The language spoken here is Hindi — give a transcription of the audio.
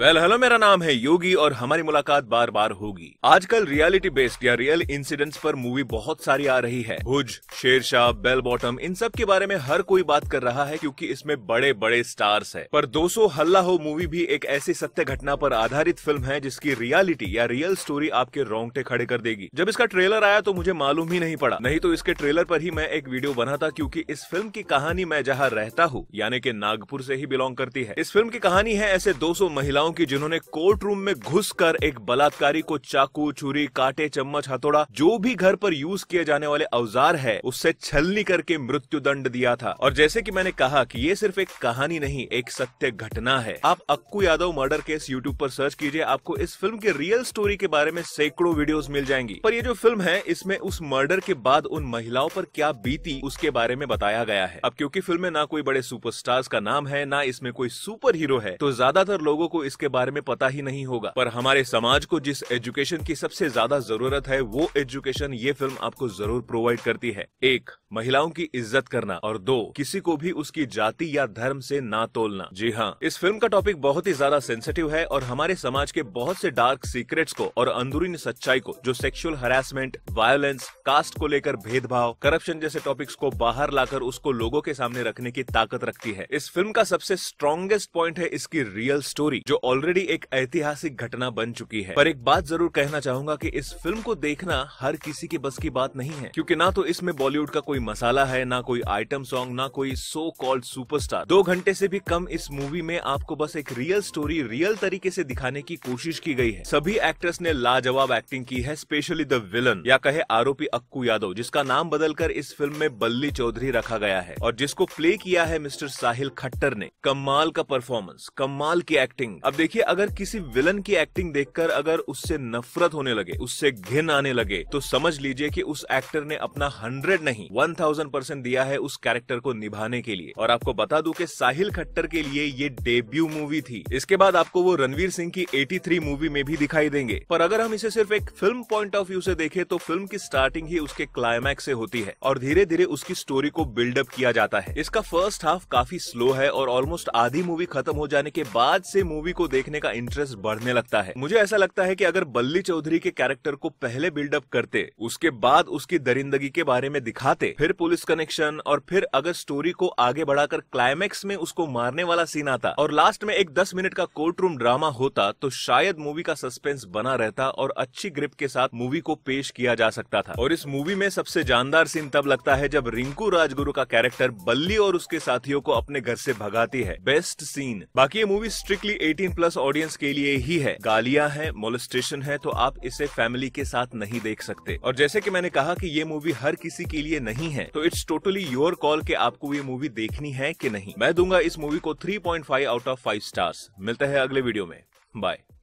वेल well, हेलो मेरा नाम है योगी और हमारी मुलाकात बार बार होगी आजकल रियलिटी बेस्ड या रियल इंसिडेंट्स पर मूवी बहुत सारी आ रही है भुज शेरशाह बेल बॉटम इन सब के बारे में हर कोई बात कर रहा है क्योंकि इसमें बड़े बड़े स्टार्स है पर 200 हल्ला हो मूवी भी एक ऐसी सत्य घटना पर आधारित फिल्म है जिसकी रियालिटी या रियल स्टोरी आपके रोंगटे खड़े कर देगी जब इसका ट्रेलर आया तो मुझे मालूम ही नहीं पड़ा नहीं तो इसके ट्रेलर पर ही मैं एक वीडियो बना था क्यूँकी इस फिल्म की कहानी मैं जहाँ रहता हूँ यानी की नागपुर से ही बिलोंग करती है इस फिल्म की कहानी है ऐसे दो महिलाओं महिलाओं की जिन्होंने कोर्ट रूम में घुसकर एक बलात्कारी को चाकू छुरी कांटे चम्मच हथौड़ा जो भी घर पर यूज किए जाने वाले औजार है उससे छलनी करके मृत्यु दंड दिया था और जैसे की मैंने कहा की ये सिर्फ एक कहानी नहीं एक सत्य घटना है आप Akku Yadav murder case YouTube पर सर्च कीजिए आपको इस फिल्म के रियल स्टोरी के बारे में सैकड़ों वीडियो मिल जाएंगी पर ये जो फिल्म है इसमें उस मर्डर के बाद उन महिलाओं पर क्या बीती उसके बारे में बताया गया है अब क्योंकि फिल्म में ना कोई बड़े सुपरस्टार्स का नाम है ना इसमें कोई सुपर हीरो है तो ज्यादातर लोगों को इस उसके बारे में पता ही नहीं होगा पर हमारे समाज को जिस एजुकेशन की सबसे ज्यादा जरूरत है वो एजुकेशन ये फिल्म आपको जरूर प्रोवाइड करती है एक महिलाओं की इज्जत करना और दो किसी को भी उसकी जाति या धर्म से ना तोलना जी हाँ इस फिल्म का टॉपिक बहुत ही ज्यादा सेंसिटिव है और हमारे समाज के बहुत से डार्क सीक्रेट्स को और अंदरूनी सच्चाई को जो सेक्सुअल हरासमेंट वायलेंस कास्ट को लेकर भेदभाव करप्शन जैसे टॉपिक्स को बाहर लाकर उसको लोगों के सामने रखने की ताकत रखती है इस फिल्म का सबसे स्ट्रॉन्गेस्ट पॉइंट है इसकी रियल स्टोरी जो ऑलरेडी एक ऐतिहासिक घटना बन चुकी है पर एक बात जरूर कहना चाहूंगा की इस फिल्म को देखना हर किसी की बस की बात नहीं है क्यूँकी ना तो इसमें बॉलीवुड का कोई कोई मसाला है ना कोई आइटम सॉन्ग ना कोई सो कॉल्ड सुपरस्टार दो घंटे से भी कम इस मूवी में आपको बस एक रियल स्टोरी रियल तरीके से दिखाने की कोशिश की गई है सभी एक्ट्रेस ने लाजवाब एक्टिंग की है स्पेशली द विलन या कहे आरोपी अक्कू यादव जिसका नाम बदलकर इस फिल्म में बल्ली चौधरी रखा गया है और जिसको प्ले किया है मिस्टर साहिल खट्टर ने कमाल का परफॉर्मेंस कमाल की एक्टिंग अब देखिए अगर किसी विलन की एक्टिंग देखकर अगर उससे नफरत होने लगे उससे घिन आने लगे तो समझ लीजिए कि उस एक्टर ने अपना हंड्रेड नहीं वन वन थाउजेंड परसेंट दिया है उस कैरेक्टर को निभाने के लिए और आपको बता दू की साहिल खट्टर के लिए ये डेब्यू मूवी थी इसके बाद आपको वो रणवीर सिंह की 83 मूवी में भी दिखाई देंगे पर अगर हम इसे सिर्फ एक फिल्म पॉइंट ऑफ व्यू से देखें तो फिल्म की स्टार्टिंग ही उसके क्लाइमैक्स से होती है और धीरे धीरे उसकी स्टोरी को बिल्डअप किया जाता है इसका फर्स्ट हाफ काफी स्लो है और ऑलमोस्ट आधी मूवी खत्म हो जाने के बाद से मूवी को देखने का इंटरेस्ट बढ़ने लगता है मुझे ऐसा लगता है कि अगर बल्ली चौधरी के कैरेक्टर को पहले बिल्डअप करते उसके बाद उसकी दरिंदगी के बारे में दिखाते फिर पुलिस कनेक्शन और फिर अगर स्टोरी को आगे बढ़ाकर क्लाइमैक्स में उसको मारने वाला सीन आता और लास्ट में एक दस मिनट का कोर्ट रूम ड्रामा होता तो शायद मूवी का सस्पेंस बना रहता और अच्छी ग्रिप के साथ मूवी को पेश किया जा सकता था और इस मूवी में सबसे जानदार सीन तब लगता है जब रिंकू राजगुरु का कैरेक्टर बल्ली और उसके साथियों को अपने घर से भगाती है बेस्ट सीन बाकी ये movie strictly eighteen plus audience के लिए ही है गालिया है मोलिस्टेशन है तो आप इसे फैमिली के साथ नहीं देख सकते और जैसे की मैंने कहा की ये मूवी हर किसी के लिए नहीं नहीं है तो इट्स टोटली योर कॉल कि आपको ये मूवी देखनी है कि नहीं मैं दूंगा इस मूवी को 3.5 आउट ऑफ 5 स्टार्स मिलते हैं अगले वीडियो में बाय